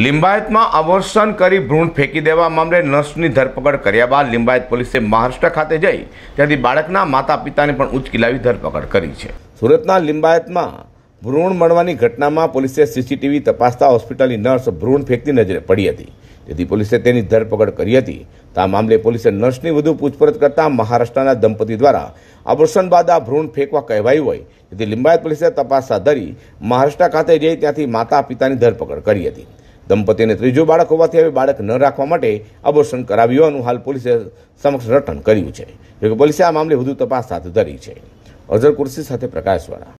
લિંબાયતમાં અવોર્શન કરી ભ્રૂણ ફેંકી દેવા મામલે નર્સની ધરપકડ કર્યા બાદ લિંબાયત પોલીસે મહારાષ્ટ્ર ખાતે જઈ ત્યાંથી બાળકના માતા પિતાને પણ ઉચકીલાવી ધરપકડ કરી છે સુરતના લિંબાયતમાં ભ્રૂણ મળવાની ઘટનામાં પોલીસે સીસીટીવી તપાસતા હોસ્પિટલની નર્સ ભ્રૂણ ફેંકતી નજરે પડી હતી તેથી પોલીસે તેની ધરપકડ કરી હતી આ મામલે પોલીસે નર્સની વધુ પૂછપરછ કરતા મહારાષ્ટ્રના દંપતી દ્વારા અબોર્શન બાદ આ ભ્રૂણ ફેંકવા કહેવાયું હોય તેથી લિંબાયત પોલીસે તપાસ હાથ ધરી મહારાષ્ટ્ર ખાતે જઈ ત્યાંથી માતા પિતાની ધરપકડ કરી હતી દંપતીને ત્રીજો બાળક હોવાથી હવે બાળક ન રાખવા માટે અબોર્શન કરાવ્યું હોવાનું હાલ પોલીસે સમક્ષ રટણ કર્યું છે જોકે પોલીસે આ મામલે વધુ તપાસ હાથ ધરી છે અઝર કુર્સી સાથે પ્રકાશવાળા